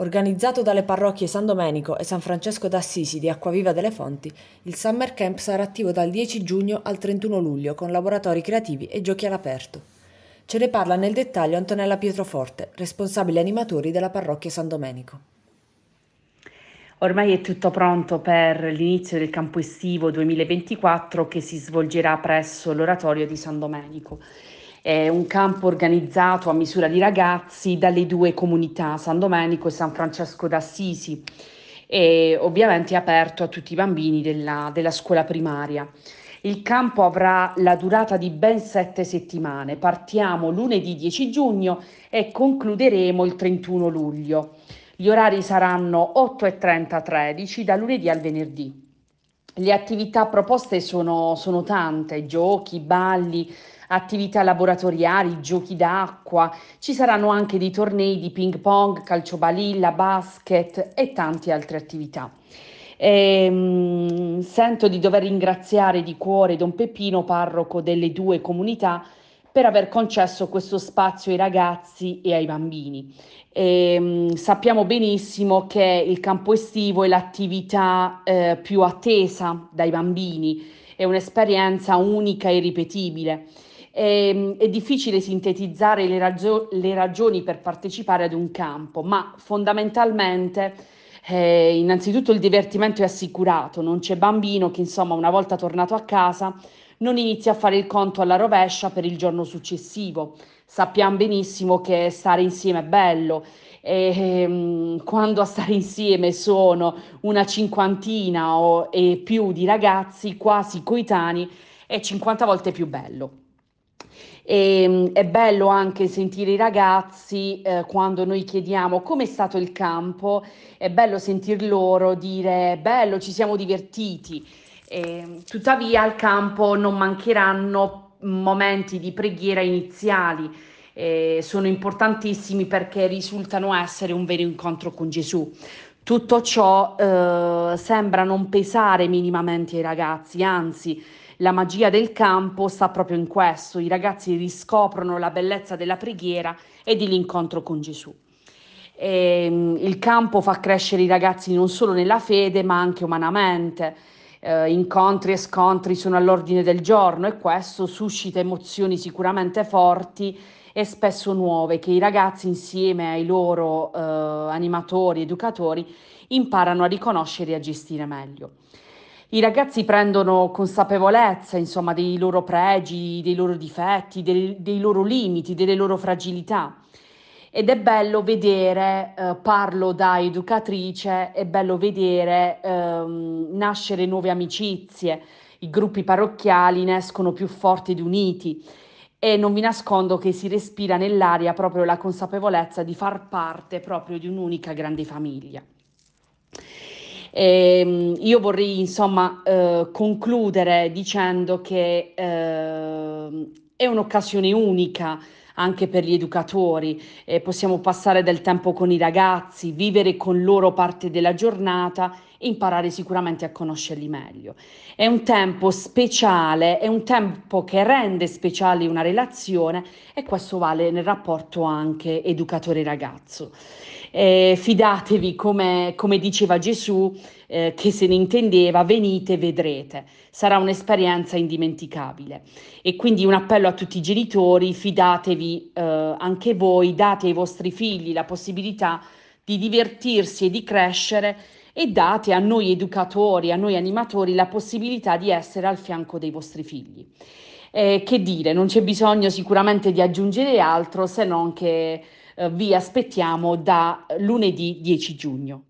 Organizzato dalle parrocchie San Domenico e San Francesco d'Assisi di Acquaviva delle Fonti, il Summer Camp sarà attivo dal 10 giugno al 31 luglio con laboratori creativi e giochi all'aperto. Ce ne parla nel dettaglio Antonella Pietroforte, responsabile animatori della parrocchia San Domenico. Ormai è tutto pronto per l'inizio del campo estivo 2024 che si svolgerà presso l'oratorio di San Domenico è un campo organizzato a misura di ragazzi dalle due comunità, San Domenico e San Francesco d'Assisi, e ovviamente è aperto a tutti i bambini della, della scuola primaria. Il campo avrà la durata di ben sette settimane. Partiamo lunedì 10 giugno e concluderemo il 31 luglio. Gli orari saranno 8.30-13 da lunedì al venerdì. Le attività proposte sono, sono tante, giochi, balli, attività laboratoriali, giochi d'acqua, ci saranno anche dei tornei di ping pong, calcio balilla, basket e tante altre attività. E, ehm, mh, sento di dover ringraziare di cuore Don Peppino, parroco delle due comunità, per aver concesso questo spazio ai ragazzi e ai bambini. E, ehm, mh, sappiamo benissimo che il campo estivo è l'attività eh, più attesa dai bambini, è un'esperienza unica e ripetibile. È, ehm, è difficile sintetizzare le, raggio- le, ragioni per partecipare ad un campo, ma fondamentalmente eh, innanzitutto il divertimento è assicurato, non c'è bambino che insomma una volta tornato a casa non inizia a fare il conto alla rovescia per il giorno successivo. Sappiamo benissimo che stare insieme è bello e ehm, quando a stare insieme sono una cinquantina o, e più di ragazzi quasi coetanei è 50 volte più bello. E, ehm, è bello anche sentire i ragazzi eh, quando noi chiediamo com'è stato il campo, è bello sentir loro dire bello, ci siamo divertiti. E, ehm, tuttavia al campo non mancheranno momenti di preghiera iniziali, eh, sono importantissimi perché risultano essere un vero incontro con Gesù. Tutto ciò eh, sembra non pesare minimamente ai ragazzi, anzi la magia del campo sta proprio in questo, i ragazzi riscoprono la bellezza della preghiera e dell'incontro con Gesù. E, ehm, il campo fa crescere i ragazzi non solo nella fede ma anche umanamente. Eh, incontri e scontri sono all'ordine del giorno e questo suscita emozioni sicuramente forti e spesso nuove che i ragazzi insieme ai loro eh, animatori, educatori imparano a riconoscere e a gestire meglio i ragazzi prendono consapevolezza, insomma, dei loro pregi, dei loro difetti, del, dei loro limiti, delle loro fragilità. Ed è bello vedere, eh, parlo da educatrice, è bello vedere ehm, nascere nuove amicizie, i gruppi parrocchiali ne escono più forti ed uniti e non vi nascondo che si respira nell'aria proprio la consapevolezza di far parte proprio di un'unica grande famiglia. E, ehm, io vorrei insomma eh, concludere dicendo che eh, è un'occasione unica anche per gli educatori, eh, possiamo passare del tempo con i ragazzi, vivere con loro parte della giornata e imparare sicuramente a conoscerli meglio. È un tempo speciale, è un tempo che rende speciale una relazione e questo vale nel rapporto anche educatore-ragazzo. Eh, fidatevi, come, come diceva Gesù, eh, che se ne intendeva, venite, vedrete. Sarà un'esperienza indimenticabile. E quindi un appello a tutti i genitori, fidatevi eh, anche voi, date ai vostri figli la possibilità di divertirsi e di crescere e date a noi educatori, a noi animatori la possibilità di essere al fianco dei vostri figli. Eh, che dire, non c'è bisogno sicuramente di aggiungere altro se non che eh, vi aspettiamo da lunedì 10 giugno.